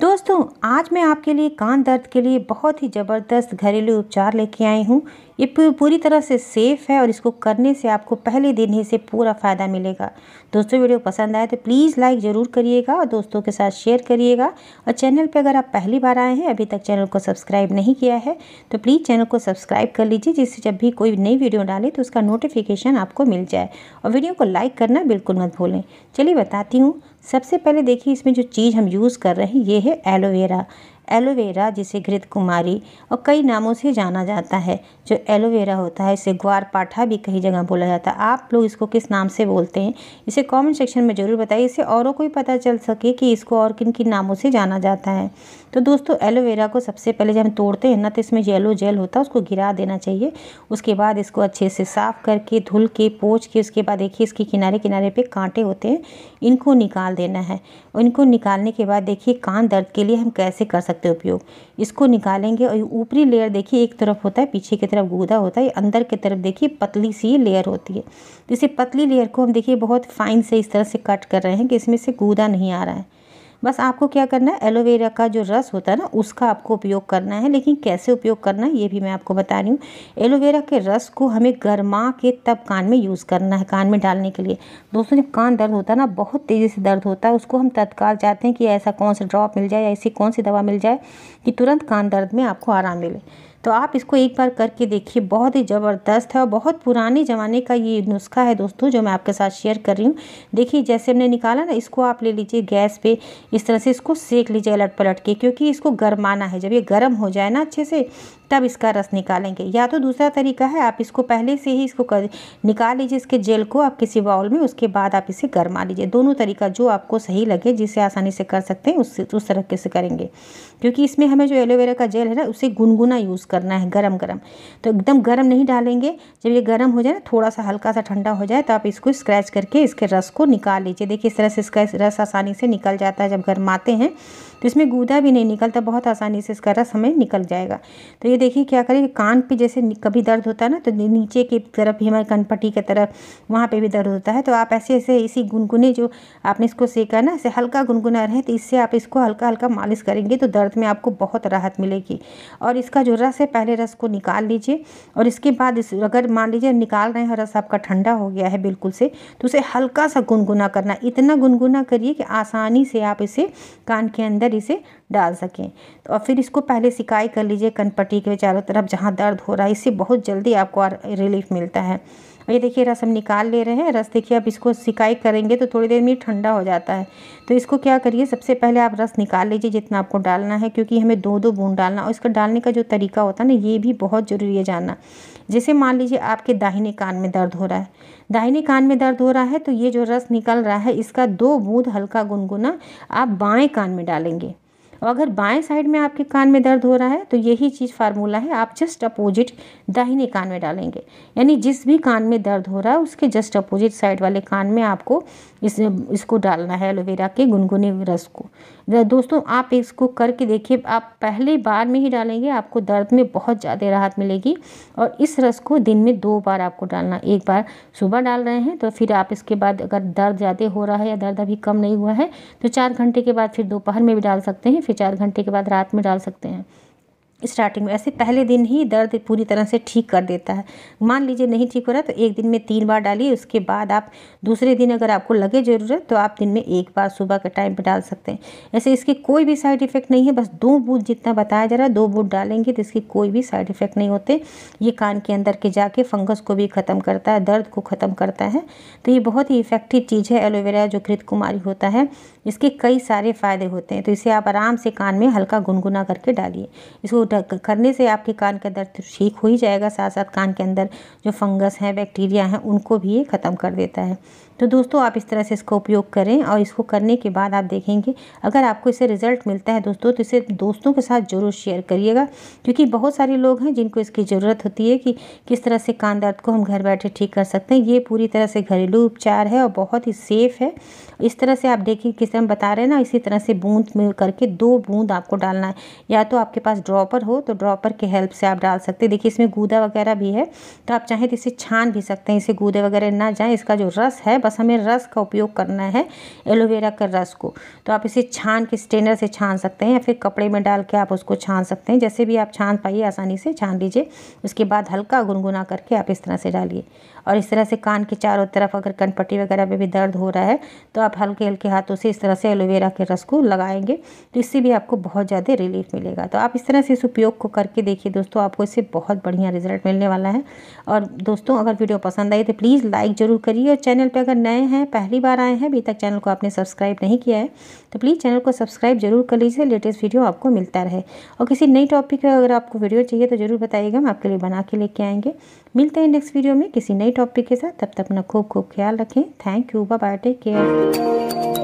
दोस्तों आज मैं आपके लिए कान दर्द के लिए बहुत ही ज़बरदस्त घरेलू उपचार लेके आई हूँ ये पूरी तरह से सेफ़ है और इसको करने से आपको पहले दिन ही से पूरा फ़ायदा मिलेगा दोस्तों वीडियो पसंद आए तो प्लीज़ लाइक ज़रूर करिएगा और दोस्तों के साथ शेयर करिएगा और चैनल पर अगर आप पहली बार आए हैं अभी तक चैनल को सब्सक्राइब नहीं किया है तो प्लीज़ चैनल को सब्सक्राइब कर लीजिए जिससे जब भी कोई नई वीडियो डाले तो उसका नोटिफिकेशन आपको मिल जाए और वीडियो को लाइक करना बिल्कुल मत भूलें चलिए बताती हूँ सबसे पहले देखिए इसमें जो चीज़ हम यूज़ कर रहे हैं ये है एलोवेरा एलोवेरा जिसे घृत कुमारी और कई नामों से जाना जाता है जो एलोवेरा होता है इसे ग्वार पाठा भी कई जगह बोला जाता है आप लोग इसको किस नाम से बोलते हैं इसे कमेंट सेक्शन में ज़रूर बताइए इसे औरों को भी पता चल सके कि इसको और किन किन नामों से जाना जाता है तो दोस्तों एलोवेरा को सबसे पहले जब हम तोड़ते हैं ना तो इसमें येलो जेल होता है उसको गिरा देना चाहिए उसके बाद इसको अच्छे से साफ़ करके धुल के पोछ के उसके बाद देखिए इसके किनारे किनारे पर कांटे होते हैं इनको निकाल देना है इनको निकालने के बाद देखिए कान दर्द के लिए हम कैसे कर सकते करते हो उपयोग इसको निकालेंगे और ऊपरी लेयर देखिए एक तरफ होता है पीछे की तरफ गूदा होता है अंदर की तरफ देखिए पतली सी लेयर होती है इसी पतली लेयर को हम देखिए बहुत फाइन से इस तरह से कट कर रहे हैं कि इसमें से गूदा नहीं आ रहा है बस आपको क्या करना है एलोवेरा का जो रस होता है ना उसका आपको उपयोग करना है लेकिन कैसे उपयोग करना है ये भी मैं आपको बता रही हूँ एलोवेरा के रस को हमें गर्मा के तब कान में यूज़ करना है कान में डालने के लिए दोस्तों जब कान दर्द होता है ना बहुत तेज़ी से दर्द होता है उसको हम तत्काल चाहते हैं कि ऐसा कौन सा ड्रॉप मिल जाए ऐसी कौन सी दवा मिल जाए कि तुरंत कान दर्द में आपको आराम मिले तो आप इसको एक बार करके देखिए बहुत ही ज़बरदस्त है और बहुत पुराने ज़माने का ये नुस्खा है दोस्तों जो मैं आपके साथ शेयर कर रही हूँ देखिए जैसे हमने निकाला ना इसको आप ले लीजिए गैस पर इस तरह से इसको सेक लीजिए अलट पलट के क्योंकि इसको गर्माना है जब ये गर्म हो जाए ना अच्छे से तब इसका रस निकालेंगे या तो दूसरा तरीका है आप इसको पहले से ही इसको कर, निकाल लीजिए इसके जेल को आप किसी बाउल में उसके बाद आप इसे गर्मा लीजिए दोनों तरीका जो आपको सही लगे जिसे आसानी से कर सकते हैं उस उस तरीके से करेंगे क्योंकि इसमें हमें जो एलोवेरा का जेल है ना उसे गुनगुना यूज़ करना है गरम गरम तो एकदम गरम नहीं डालेंगे जब ये गरम हो जाए ना थोड़ा सा हल्का सा ठंडा हो जाए तो आप इसको स्क्रैच करके इसके रस को निकाल लीजिए देखिए इस तरह से इसका रस आसानी से निकल जाता है जब गरमाते हैं तो इसमें गूदा भी नहीं निकलता बहुत आसानी से इसका रस हमें निकल जाएगा तो ये देखिए क्या करें कान पर जैसे कभी दर्द होता है ना तो नीचे की तरफ भी हमारी कनपट्टी की तरफ वहाँ पर भी दर्द होता है तो आप ऐसे ऐसे इसी गुनगुने जो आपने इसको सेका ना ऐसे हल्का गुनगुना रहे तो इससे आप इसको हल्का हल्का मालिश करेंगे तो दर्द दर्द में आपको बहुत राहत मिलेगी और इसका जो रस है पहले रस को निकाल लीजिए और इसके बाद इस अगर मान लीजिए निकाल रहे हैं रस आपका ठंडा हो गया है बिल्कुल से तो उसे हल्का सा गुनगुना करना इतना गुनगुना करिए कि आसानी से आप इसे कान के अंदर इसे डाल सकें तो और फिर इसको पहले सिकाई कर लीजिए कनपट्टी के चारों तरफ जहाँ दर्द हो रहा है इससे बहुत जल्दी आपको रिलीफ मिलता है ये देखिए रस हम निकाल ले रहे हैं रस देखिए आप इसको सिकाई करेंगे तो थोड़ी देर में ठंडा हो जाता है तो इसको क्या करिए सबसे पहले आप रस निकाल लीजिए जितना आपको डालना है क्योंकि हमें दो दो बूंद डालना और इसका डालने का जो तरीका होता है ना ये भी बहुत ज़रूरी है जानना जैसे मान लीजिए आपके दाहिने कान में दर्द हो रहा है दाहिने कान में दर्द हो रहा है तो ये जो रस निकल रहा है इसका दो बूंद हल्का गुनगुना आप बाएँ कान में डालेंगे और अगर बाएं साइड में आपके कान में दर्द हो रहा है तो यही चीज़ फार्मूला है आप जस्ट अपोजिट दाहिने कान में डालेंगे यानी जिस भी कान में दर्द हो रहा है उसके जस्ट अपोजिट साइड वाले कान में आपको इस इसको डालना है एलोवेरा के गुनगुने रस को दोस्तों आप इसको करके देखिए आप पहले बार में ही डालेंगे आपको दर्द में बहुत ज़्यादा राहत मिलेगी और इस रस को दिन में दो बार आपको डालना एक बार सुबह डाल रहे हैं तो फिर आप इसके बाद अगर दर्द ज़्यादा हो रहा है या दर्द अभी कम नहीं हुआ है तो चार घंटे के बाद फिर दोपहर में भी डाल सकते हैं फिर चार घंटे के बाद रात में डाल सकते हैं स्टार्टिंग में ऐसे पहले दिन ही दर्द पूरी तरह से ठीक कर देता है मान लीजिए नहीं ठीक हो रहा तो एक दिन में तीन बार डालिए उसके बाद आप दूसरे दिन अगर आपको लगे ज़रूरत तो आप दिन में एक बार सुबह के टाइम पर डाल सकते हैं ऐसे इसके कोई भी साइड इफ़ेक्ट नहीं है बस दो बूथ जितना बताया जा रहा है दो बूथ डालेंगे तो इसके कोई भी साइड इफ़ेक्ट नहीं होते ये कान के अंदर के जाके फंगस को भी ख़त्म करता है दर्द को ख़त्म करता है तो ये बहुत ही इफ़ेक्टिव चीज़ है एलोवेरा जो कृत कुमारी होता है इसके कई सारे फ़ायदे होते हैं तो इसे आप आराम से कान में हल्का गुनगुना करके डालिए इसको करने से आपके कान के दर्द ठीक हो ही जाएगा साथ साथ कान के अंदर जो फंगस हैं बैक्टीरिया हैं उनको भी ये ख़त्म कर देता है तो दोस्तों आप इस तरह से इसका उपयोग करें और इसको करने के बाद आप देखेंगे अगर आपको इसे रिज़ल्ट मिलता है दोस्तों तो इसे दोस्तों के साथ ज़रूर शेयर करिएगा क्योंकि बहुत सारे लोग हैं जिनको इसकी ज़रूरत होती है कि किस तरह से कान दर्द को हम घर बैठे ठीक कर सकते हैं ये पूरी तरह से घरेलू उपचार है और बहुत ही सेफ़ है इस तरह से आप देखिए किस तरह बता रहे हैं ना इसी तरह से बूंद मिल करके दो बूंद आपको डालना है या तो आपके पास ड्रॉपर हो तो ड्रॉपर के हेल्प से आप डाल सकते हैं देखिए इसमें गूदा वगैरह भी है तो आप चाहें तो इसे छान भी सकते हैं इसे गूदे वगैरह ना जाए इसका जो रस है पास हमें रस का उपयोग करना है एलोवेरा का रस को तो आप इसे छान के स्टेनर से छान सकते हैं या फिर कपड़े में डाल के आप उसको छान सकते हैं जैसे भी आप छान पाइए आसानी से छान लीजिए उसके बाद हल्का गुनगुना करके आप इस तरह से डालिए और इस तरह से कान के चारों तरफ अगर कनपट्टी वगैरह में भी दर्द हो रहा है तो आप हल्के हल्के हाथों से इस तरह से एलोवेरा के रस को लगाएंगे तो इससे भी आपको बहुत ज़्यादा रिलीफ मिलेगा तो आप इस तरह से इस उपयोग को करके देखिए दोस्तों आपको इससे बहुत बढ़िया रिजल्ट मिलने वाला है और दोस्तों अगर वीडियो पसंद आई तो प्लीज़ लाइक ज़रूर करिए और चैनल पर अगर नए हैं पहली बार आए हैं अभी तक चैनल को आपने सब्सक्राइब नहीं किया है तो प्लीज़ चैनल को सब्सक्राइब जरूर कर लीजिए लेटेस्ट वीडियो आपको मिलता रहे और किसी नई टॉपिक का अगर आपको वीडियो चाहिए तो ज़रूर बताइएगा हम आपके लिए बना के लेके आएंगे मिलते हैं नेक्स्ट वीडियो में किसी नई टॉपिक के साथ तब तक अपना खूब खूब ख्याल रखें thank you bye take care